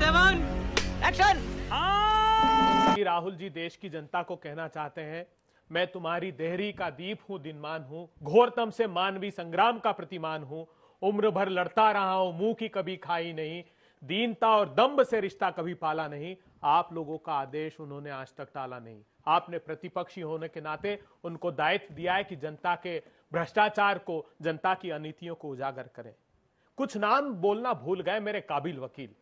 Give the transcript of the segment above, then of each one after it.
Seven action ah! Rahul ji देश की जनता को कहना चाहते हैं मैं तुम्हारी देहरी का दीप हूं दिनमान हूं घोरतम से मानवी संग्राम का प्रतिमान हूं उम्र भर लड़ता रहा हूं मुंह की कभी खाई नहीं दीनता और दम्ब से रिश्ता कभी पाला नहीं आप लोगों का आदेश उन्होंने आज तक टाला नहीं आपने प्रतिपक्षी होने के नाते उनको दायित्व दिया है कि जनता के भ्रष्टाचार को जनता की अनितियों को उजागर करें कुछ नाम बोलना भूल गए मेरे काबिल वकील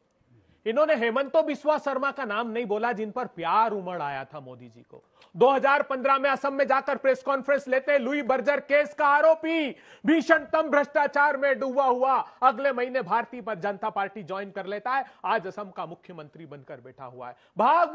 इन्होंने हेमंतो बिस्वा शर्मा का नाम नहीं बोला जिन पर प्यार उमड़ आया था मोदी जी को 2015 में असम में जाकर प्रेस कॉन्फ्रेंस लेते लुई बर्जर केस का आरोपी भीषणतम भ्रष्टाचार में डूबा हुआ अगले महीने भारतीय जनता पार्टी ज्वाइन कर लेता है आज असम का मुख्यमंत्री बनकर बैठा हुआ है भाग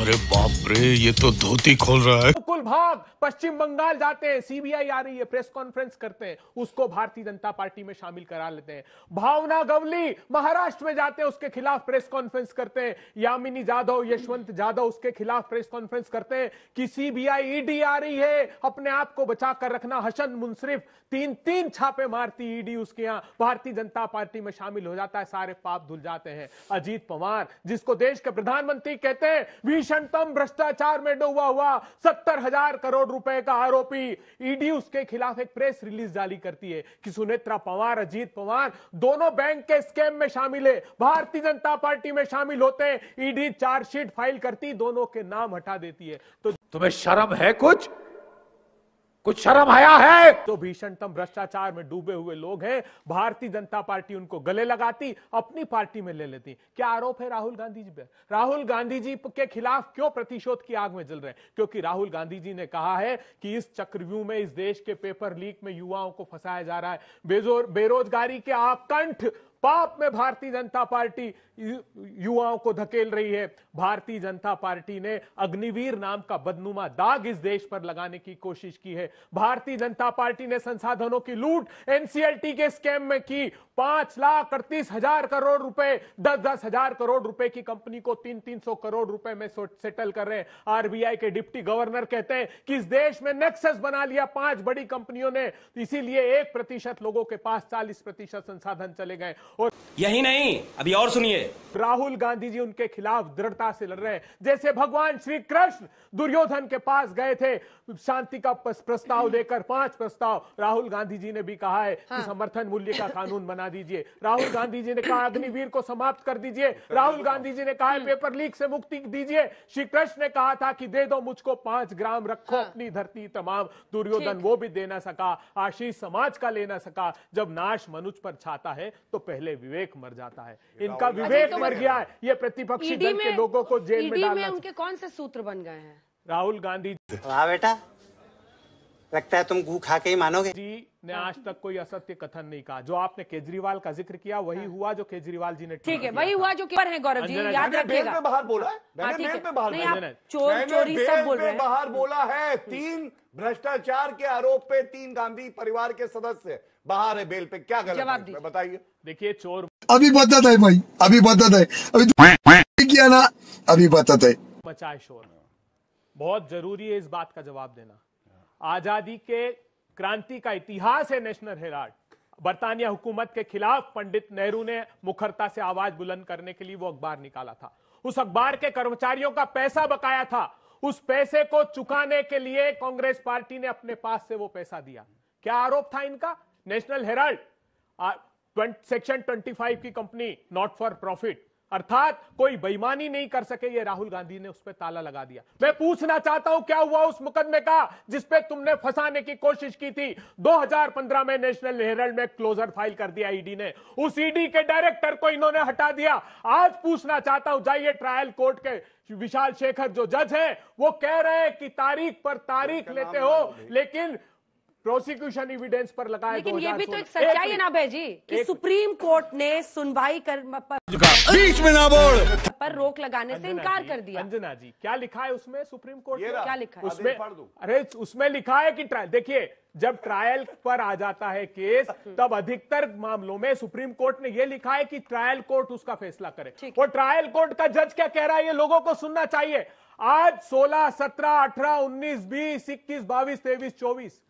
अरे बाप रे ये तो धोती खोल रहा है कुल भाग पश्चिम बंगाल जाते हैं सीबीआई आ रही है प्रेस कॉन्फ्रेंस करते हैं उसको भारतीय जनता पार्टी में शामिल करा लेते हैं भावना गवली महाराष्ट्र में जाते हैं उसके खिलाफ प्रेस कॉन्फ्रेंस करते हैं यामिनी जाधव यशवंत जाधव उसके खिलाफ प्रेस कॉन्फ्रेंस करते हैं कि सीबीआई ईडी e आ रही है अपने आप को बचा कर रखना हसन मुनसिफ तीन तीन छापे मारती ईडी e उसके यहां भारतीय जनता पार्टी में शामिल हो जाता है सारे पाप धुल जाते हैं अजीत पवार जिसको देश के प्रधानमंत्री कहते हैं भीषणतम भ्रष्टाचार में डूबा हुआ सत्तर हजार करोड़ रुपए का आरोपी ईडी e उसके खिलाफ एक प्रेस रिलीज जारी करती है कि सुनेत्रा पवार अजीत पवार दोनों बैंक के स्कैम में शामिल है भारतीय जनता पार्टी में शामिल होते ईडी e चार्जशीट फाइल करती दोनों के नाम हटा देती है तो तुम्हें शर्म है कुछ कुछ शर्म आया है तो भीषणतम भ्रष्टाचार में डूबे हुए लोग हैं भारतीय जनता पार्टी उनको गले लगाती अपनी पार्टी में ले लेती क्या आरोप है राहुल गांधी जी पे राहुल गांधी जी के खिलाफ क्यों प्रतिशोध की आग में जल रहे क्योंकि राहुल गांधी जी ने कहा है कि इस चक्रव्यूह में इस देश के पेपर लीक में युवाओं को फंसाया जा रहा है बेरोजगारी के आकंठ पाप में भारतीय जनता पार्टी युवाओं को धकेल रही है भारतीय जनता पार्टी ने अग्निवीर नाम का बदनुमा दाग इस देश पर लगाने की कोशिश की है भारतीय जनता पार्टी ने संसाधनों की लूट एनसीएलटी के स्कैम में की पांच लाख अड़तीस हजार करोड़ रुपए दस दस हजार करोड़ रुपए की कंपनी को तीन तीन सौ करोड़ रुपए में सेटल कर रहे हैं आरबीआई के डिप्टी गवर्नर कहते हैं कि इस देश में नेक्सस बना लिया पांच बड़ी कंपनियों ने इसीलिए एक प्रतिशत लोगों के पास चालीस प्रतिशत संसाधन चले गए और यही नहीं अभी और सुनिए राहुल गांधी जी उनके खिलाफ दृढ़ता से लड़ रहे हैं जैसे भगवान श्री कृष्ण दुर्योधन के पास गए थे शांति का प्रस्ताव देकर पांच प्रस्ताव राहुल गांधी जी ने भी कहा है हाँ। कि समर्थन मूल्य का कानून बना दीजिए राहुल गांधी जी ने कहा अग्निवीर को समाप्त कर दीजिए राहुल गांधी जी ने कहा हाँ। पेपर लीक से मुक्ति दीजिए श्री कृष्ण ने कहा था कि दे दो मुझको पांच ग्राम रखो हाँ। अपनी धरती तमाम दुर्योधन वो भी दे ना सका आशीष समाज का ले ना सका जब नाश मनुष्य पर छाता है तो पहले पहले विवेक मर जाता है इनका विवेक अच्छा, तो मर गया है ये प्रतिपक्षी दल के लोगों को जेल में डालना उनके कौन से सूत्र बन गए हैं राहुल गांधी हाँ बेटा लगता है तुम घू खा के ही मानोगे जी ने आज तक कोई असत्य कथन नहीं कहा जो आपने केजरीवाल का जिक्र किया वही हाँ। हुआ जो केजरीवाल जी ने ठीक है वही हुआ जो पर है गौरव जी याद रखिएगा बाहर बोला है हाँ, चोर चोरी सब बोल रहे बाहर बोला है तीन भ्रष्टाचार के आरोप पे तीन गांधी परिवार के सदस्य बाहर है बेल पे क्या गलत बताइए देखिए चोर अभी बताता है भाई अभी बताता है अभी किया ना अभी बताता है बचाए शोर बहुत जरूरी है इस बात का जवाब देना आजादी के क्रांति का इतिहास है नेशनल हेराल्ड बरतानिया हुकूमत के खिलाफ पंडित नेहरू ने मुखरता से आवाज बुलंद करने के लिए वो अखबार निकाला था उस अखबार के कर्मचारियों का पैसा बकाया था उस पैसे को चुकाने के लिए कांग्रेस पार्टी ने अपने पास से वो पैसा दिया क्या आरोप था इनका नेशनल हेराल्ड सेक्शन 25 की कंपनी नॉट फॉर प्रॉफिट अर्थात कोई बेईमानी नहीं कर सके ये राहुल गांधी ने उस पर ताला लगा दिया मैं पूछना चाहता हूं क्या हुआ उस मुकदमे का जिसपे तुमने फंसाने की कोशिश की थी 2015 में नेशनल हेरल्ड में क्लोजर फाइल कर दिया ईडी ने उस ईडी के डायरेक्टर को इन्होंने हटा दिया आज पूछना चाहता हूं जाइए ट्रायल कोर्ट के विशाल शेखर जो जज है वो कह रहे हैं कि तारीख पर तारीख लेते हो लेकिन प्रोसिक्यूशन इविडेंस पर लगाया लेकिन ये भी तो एक सच्चाई है ना भाई कि सुप्रीम कोर्ट ने सुनवाई कर बीच में ना बोल पर रोक लगाने से इनकार कर दिया अंजना जी क्या लिखा है उसमें सुप्रीम कोर्ट ने क्या लिखा है उसमें अरे उसमें लिखा है कि देखिए जब ट्रायल पर आ जाता है केस हम्म। तब अधिकतर मामलों में सुप्रीम कोर्ट ने यह लिखा है कि ट्रायल कोर्ट उसका फैसला करे और ट्रायल कोर्ट का जज क्या कह रहा है ये लोगों को सुनना चाहिए आज 16, 17, 18, 19, 20, 21, 22, 23, 24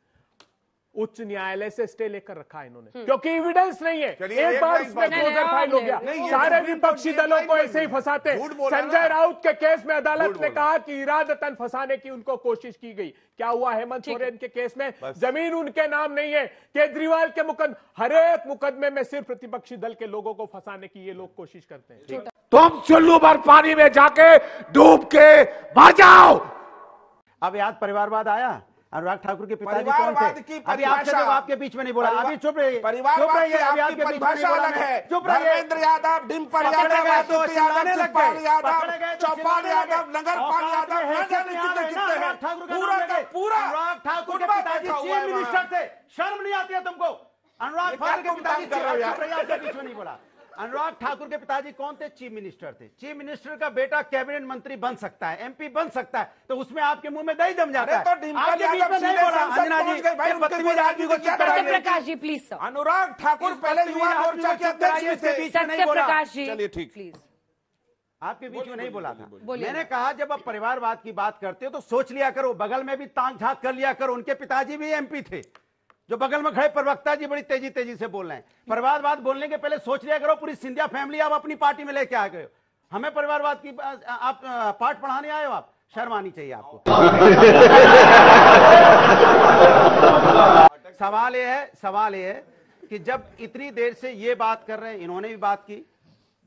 उच्च न्यायालय से स्टे लेकर रखा इन्होंने हम्म। क्योंकि एविडेंस नहीं है एक बार इसमें फाइल हो गया सारे विपक्षी दलों को ऐसे ही फंसाते संजय राउत के केस में अदालत ने कहा कि इरादतन फंसाने की उनको कोशिश की गई क्या हुआ हेमंत सोरेन के केस में जमीन उनके नाम नहीं है केजरीवाल के मुकदमे हरेक मुकदमे में सिर्फ प्रतिपक्षी दल के लोगों को फंसाने की ये लोग कोशिश करते हैं तुम चुल्लू भर पानी में जाके डूब के मर जाओ अब याद परिवारवाद आया अनुराग ठाकुर के पिताजी कौन थे अभी आपसे जब तो आपके बीच में नहीं बोला अभी चुप रहिए परिवार चुप रहिए अभी आपके बीच में नहीं बोला है चुप रहिए धर्मेंद्र यादव डिंपल यादव राजदूत तो यादव तो चौपाल यादव चौपाल यादव नगरपाल यादव न जाने कितने कितने हैं पूरा का पूरा अनुराग ठाकुर के पिताजी चीफ मिनिस्टर थे शर्म नहीं आती है तुमको अनुराग ठाकुर के पिताजी चुप रहिए थे बीच में नहीं बोला अनुराग ठाकुर के पिताजी कौन थे चीफ मिनिस्टर थे चीफ मिनिस्टर का बेटा कैबिनेट मंत्री बन सकता है एमपी बन सकता है तो उसमें आपके मुंह में दही जम जाता है प्रकाश जी प्लीज अनुराग ठाकुर पहले युवा मोर्चा के अध्यक्ष थे प्रकाश जी चलिए ठीक प्लीज आपके बीच में नहीं बोला था मैंने कहा जब आप परिवारवाद की बात करते हो तो सोच लिया करो बगल में भी तांग झाक कर लिया करो उनके पिताजी भी एमपी थे जो बगल में खड़े प्रवक्ता जी बड़ी तेजी तेजी से बोल रहे हैं परिवारवाद बोलने के पहले सोच लिया करो पूरी सिंधिया फैमिली आप अपनी पार्टी में लेके आ गए हमें परिवारवाद की आप पाठ पढ़ाने आए हो आप शर्म आनी चाहिए आपको सवाल ये है सवाल ये है कि जब इतनी देर से ये बात कर रहे हैं इन्होंने भी बात की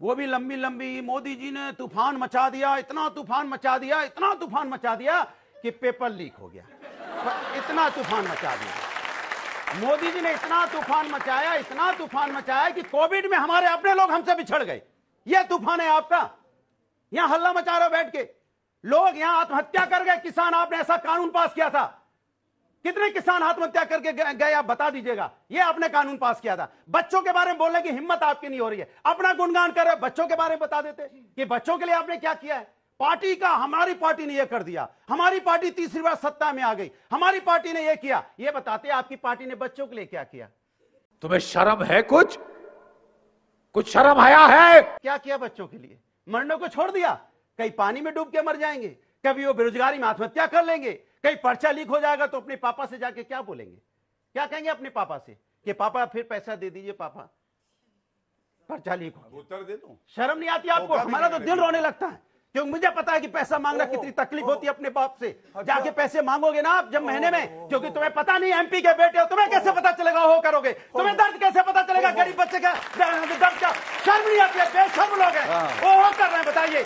वो भी लंबी लंबी मोदी जी ने तूफान मचा दिया इतना तूफान मचा दिया इतना तूफान मचा दिया कि पेपर लीक हो गया इतना तूफान मचा दिया मोदी जी ने इतना तूफान मचाया इतना तूफान मचाया कि कोविड में हमारे अपने लोग हमसे बिछड़ गए यह तूफान है आपका यहां हल्ला मचा रहे बैठ के लोग यहां आत्महत्या कर गए किसान आपने ऐसा कानून पास किया था कितने किसान आत्महत्या करके गए आप बता दीजिएगा ये आपने कानून पास किया था बच्चों के बारे में बोलने की हिम्मत आपकी नहीं हो रही है अपना गुणगान कर रहे बच्चों के बारे में बता देते कि बच्चों के लिए आपने क्या किया है पार्टी का हमारी पार्टी ने यह कर दिया हमारी पार्टी तीसरी बार सत्ता में आ गई हमारी पार्टी ने यह किया यह बताते आपकी पार्टी ने बच्चों के लिए क्या किया तुम्हें शर्म है कुछ कुछ शर्म आया है क्या किया बच्चों के लिए मरने को छोड़ दिया कहीं पानी में डूब के मर जाएंगे कभी वो बेरोजगारी में आत्महत्या कर लेंगे कहीं पर्चा लीक हो जाएगा तो अपने पापा से जाके क्या बोलेंगे क्या कहेंगे अपने पापा से कि पापा फिर पैसा दे दीजिए पापा पर्चा लीक हो उत्तर दे दो शर्म नहीं आती तो आपको हमारा तो दिल रोने लगता है क्योंकि मुझे पता है कि पैसा मांगना कितनी तकलीफ होती है अपने बाप से अच्छा। जाके पैसे मांगोगे ना आप जब महीने में क्योंकि तुम्हें पता नहीं एमपी के बेटे हो तुम्हें कैसे पता चलेगा हो करोगे तुम्हें दर्द कैसे पता चलेगा गरीब बच्चे का दर्द का शर्म नहीं आती है बेशर्म लोग हैं हाँ। वो हो कर रहे हैं बताइए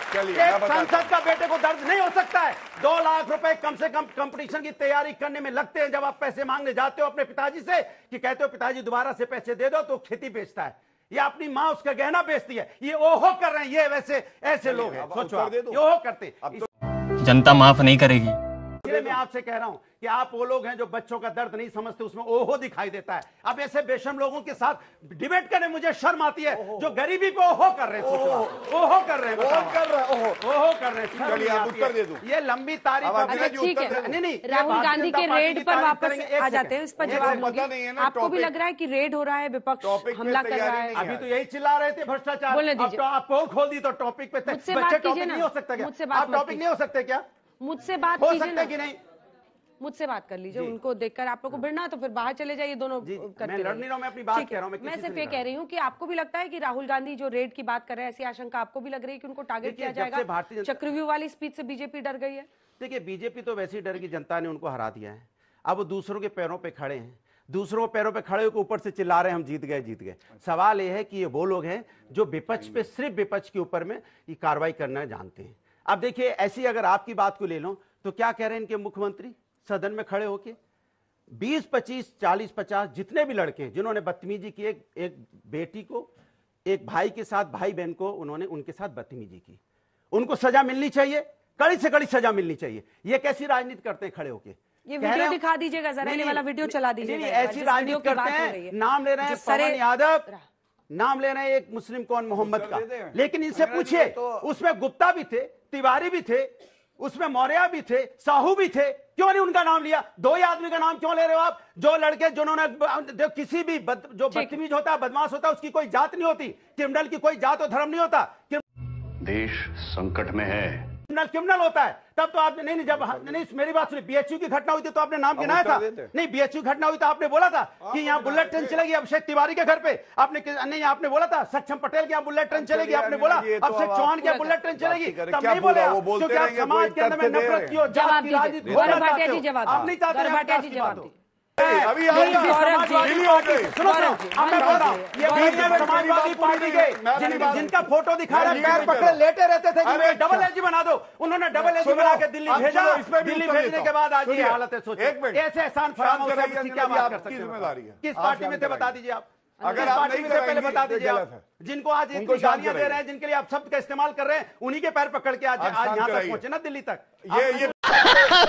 एक सांसद का बेटे को दर्द नहीं हो सकता है दो लाख रुपए कम से कम कंपटीशन की तैयारी करने में लगते हैं जब आप पैसे मांगने जाते हो अपने पिताजी से कि कहते हो पिताजी दोबारा से पैसे दे दो तो खेती बेचता है ये अपनी माँ उसका गहना बेचती है ये ओहो कर रहे हैं ये वैसे ऐसे लोग हैं सोचो ये ओहो करते तो जनता माफ नहीं करेगी इसलिए मैं आपसे कह रहा हूं कि आप वो लोग हैं जो बच्चों का दर्द नहीं समझते उसमें ओहो दिखाई देता है अब ऐसे बेशम लोगों के साथ डिबेट करने मुझे शर्म आती है जो गरीबी को ओहो कर रहे हैं ओहो कर रहे हैं ओहो कर रहे हैं उत्तर दे ये लंबी तारीफ नहीं नहीं राहुल गांधी के रेड पर वापस आ जाते हैं इस पर जवाब आपको भी लग रहा है की रेड हो रहा है विपक्ष हमला कर रहा है अभी तो यही चिल्ला रहे थे भ्रष्टाचार तो आप खोल दी तो टॉपिक पे बच्चे टॉपिक नहीं हो सकता क्या आप टॉपिक नहीं हो सकते क्या मुझसे बात हो सकता है कि नहीं मुझसे बात कर लीजिए उनको देखकर आप लोग को हाँ। भिड़ना तो फिर बाहर चले जाइए दोनों करते मैं नहीं रहा मैं अपनी बात कह रहा हूं मैं सिर्फ ये कह रही हूँ कि आपको भी लगता है कि राहुल गांधी जो रेड की बात कर रहे हैं ऐसी आशंका आपको भी लग रही है कि उनको टारगेट किया जाएगा चक्रव्यूह वाली स्पीच से बीजेपी डर गई है देखिए बीजेपी तो वैसी डर की जनता ने उनको हरा दिया है अब वो दूसरों के पैरों पर खड़े हैं दूसरों के पैरों पर खड़े होकर ऊपर से चिल्ला रहे हम जीत गए जीत गए सवाल यह है कि ये वो लोग हैं जो विपक्ष पे सिर्फ विपक्ष के ऊपर में ये कार्रवाई करना जानते हैं अब देखिए ऐसी अगर आपकी बात को ले लो तो क्या कह रहे हैं इनके मुख्यमंत्री सदन में खड़े होके 20, 25, 40, 50 जितने भी लड़के हैं जिन्होंने बदतमीजी की एक, एक बेटी को एक भाई के साथ भाई बहन को उन्होंने उनके साथ बदतमीजी की उनको सजा मिलनी चाहिए कड़ी से कड़ी सजा मिलनी चाहिए ये कैसी राजनीति करते हैं खड़े होके ये वीडियो दिखा दीजिएगा जरा वाला वीडियो चला दीजिए ऐसी राजनीति करते हैं नाम ले रहे हैं पवन यादव नाम लेना है एक मुस्लिम कौन तो मोहम्मद का लेकिन इनसे पूछिए तो- उसमें गुप्ता भी थे तिवारी भी थे उसमें मौर्या भी थे साहू भी थे क्यों नहीं उनका नाम लिया दो ही आदमी का नाम क्यों ले रहे हो आप जो लड़के जिन्होंने जो किसी भी बद, जो बदतमीज होता है बदमाश होता है उसकी कोई जात नहीं होती क्रिमिनल की कोई जात और धर्म नहीं होता देश संकट में है क्रिमिनल क्रिमिनल होता है तब तो आपने नहीं नहीं जब हाँ, नहीं मेरी बात सुनी बीएचयू की घटना हुई थी तो आपने नाम गिनाया था नहीं बीएचयू घटना हुई तो आपने बोला था हाँ, कि यहाँ बुलेट ट्रेन चलेगी अभिषेक तिवारी के घर पे आपने नहीं आपने बोला था सक्षम पटेल की बुलेट ट्रेन चलेगी आपने बोला तो अभिषेक चौहान की बुलेट ट्रेन चलेगी तब नहीं बोले क्योंकि आप समाज के अंदर नफरत की जवाब आप नहीं चाहते अभी सुनो सुनो समाजवादी पार्टी के जिनका फोटो दिखा रहे पैर पकड़े लेटे रहते थे कि डबल एजी अच्छा। बना दो उन्होंने डबल एजी बना के दिल्ली अच्छा, भेजा दिल्ली भेजने के बाद आज ये हालत है सोचिए ऐसे एहसान फराम हो क्या बात कर सकते हैं किस पार्टी में थे बता दीजिए आप अगर आप नहीं पहले बता दीजिए आप जिनको आज इनको गालियां दे रहे हैं जिनके लिए आप शब्द का इस्तेमाल कर रहे हैं उन्हीं के पैर पकड़ के आज आज यहाँ तक पहुंचे ना दिल्ली तक ये ये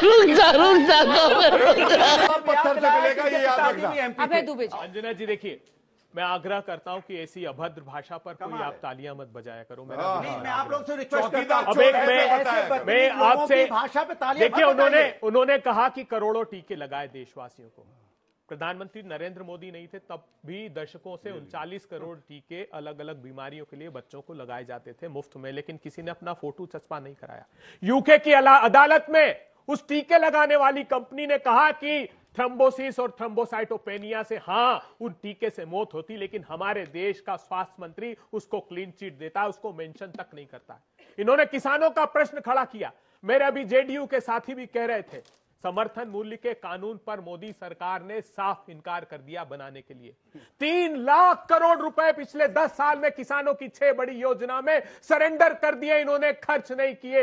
रुक जा रुक जा अंजना जी देखिए मैं आग्रह करता हूं कि ऐसी अभद्र भाषा पर कोई आप तालियां मत बजाया करो मेरा मैं आप लोग से रिक्वेस्ट करता हूं अब एक मैं मैं आपसे भाषा पे तालियां देखिए उन्होंने उन्होंने कहा कि करोड़ों टीके लगाए देशवासियों को प्रधानमंत्री नरेंद्र मोदी नहीं थे तब भी दशकों से उनचालीस करोड़ टीके अलग अलग बीमारियों के लिए बच्चों को लगाए जाते थे मुफ्त में लेकिन किसी ने अपना फोटो चस्पा नहीं कराया यूके की अदालत में उस टीके लगाने वाली कंपनी ने कहा कि थ्रम्बोसिस और थ्रम्बोसाइटोपेनिया से हाँ उन टीके से मौत होती लेकिन हमारे देश का स्वास्थ्य मंत्री उसको क्लीन चिट देता है उसको मेंशन तक नहीं करता इन्होंने किसानों का प्रश्न खड़ा किया मेरे अभी जेडीयू के साथी भी कह रहे थे समर्थन मूल्य के कानून पर मोदी सरकार ने साफ इनकार कर दिया बनाने के लिए तीन लाख करोड़ रुपए पिछले दस साल में किसानों की छह बड़ी योजना में सरेंडर कर दिए इन्होंने खर्च नहीं किए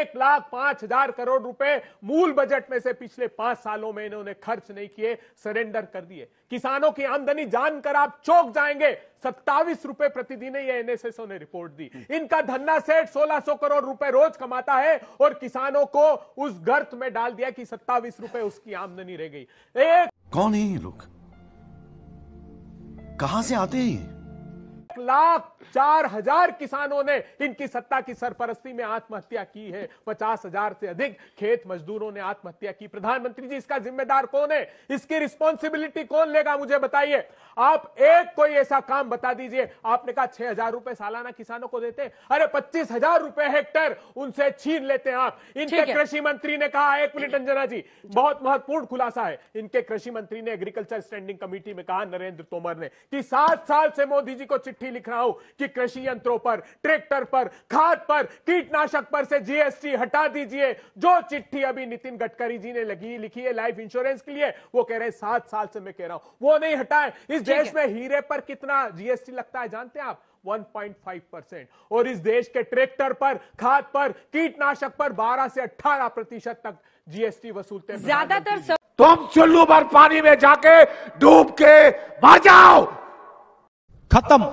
एक लाख पांच हजार करोड़ रुपए मूल बजट में से पिछले पांच सालों में इन्होंने खर्च नहीं किए सरेंडर कर दिए किसानों की आमदनी जानकर आप चौक जाएंगे सत्तावीस रुपए प्रतिदिन ये एनएसएसओ ने रिपोर्ट दी इनका धन्ना सेठ 1600 करोड़ रुपए रोज कमाता है और किसानों को उस गर्त में डाल दिया कि सत्तावीस रुपए उसकी आमदनी रह गई एक कौन है ये लोग कहां से आते हैं लाख चार हजार किसानों ने इनकी सत्ता की सरपरस्ती में आत्महत्या की है पचास हजार से अधिक खेत मजदूरों ने आत्महत्या की प्रधानमंत्री जी इसका जिम्मेदार कौन है इसकी रिस्पॉन्सिबिलिटी कौन लेगा मुझे बताइए आप एक कोई ऐसा काम बता दीजिए आपने कहा छह हजार रुपए सालाना किसानों को देते अरे पच्चीस हजार रुपए हेक्टर उनसे छीन लेते हैं आप इनके कृषि मंत्री ने कहा एक मिनट अंजना जी बहुत महत्वपूर्ण खुलासा है इनके कृषि मंत्री ने एग्रीकल्चर स्टैंडिंग कमेटी में कहा नरेंद्र तोमर ने कि सात साल से मोदी जी को चिट्ठी चिट्ठी लिख रहा हूं कि कृषि यंत्रों पर ट्रैक्टर पर खाद पर कीटनाशक पर से जीएसटी हटा दीजिए जो चिट्ठी अभी नितिन गडकरी जी ने लगी लिखी है लाइफ इंश्योरेंस के लिए वो कह रहे हैं सात साल से मैं कह रहा हूं वो नहीं हटाए इस देश में हीरे पर कितना जीएसटी लगता है जानते हैं आप 1.5 परसेंट और इस देश के ट्रैक्टर पर खाद पर कीटनाशक पर 12 से 18 प्रतिशत तक जीएसटी वसूलते हैं ज्यादातर सब तुम चुल्लू पर पानी में जाके डूब के मर जाओ खत्म